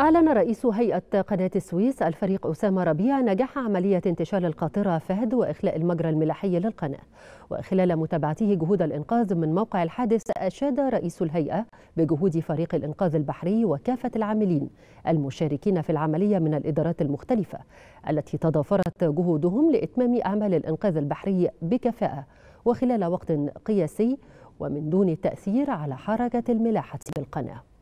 أعلن رئيس هيئة قناة السويس الفريق أسامة ربيع نجاح عملية انتشال القاطرة فهد وإخلاء المجرى الملاحي للقناة وخلال متابعته جهود الإنقاذ من موقع الحادث أشاد رئيس الهيئة بجهود فريق الإنقاذ البحري وكافة العاملين المشاركين في العملية من الإدارات المختلفة التي تضافرت جهودهم لإتمام أعمال الإنقاذ البحري بكفاءة وخلال وقت قياسي ومن دون تأثير على حركة الملاحة بالقناة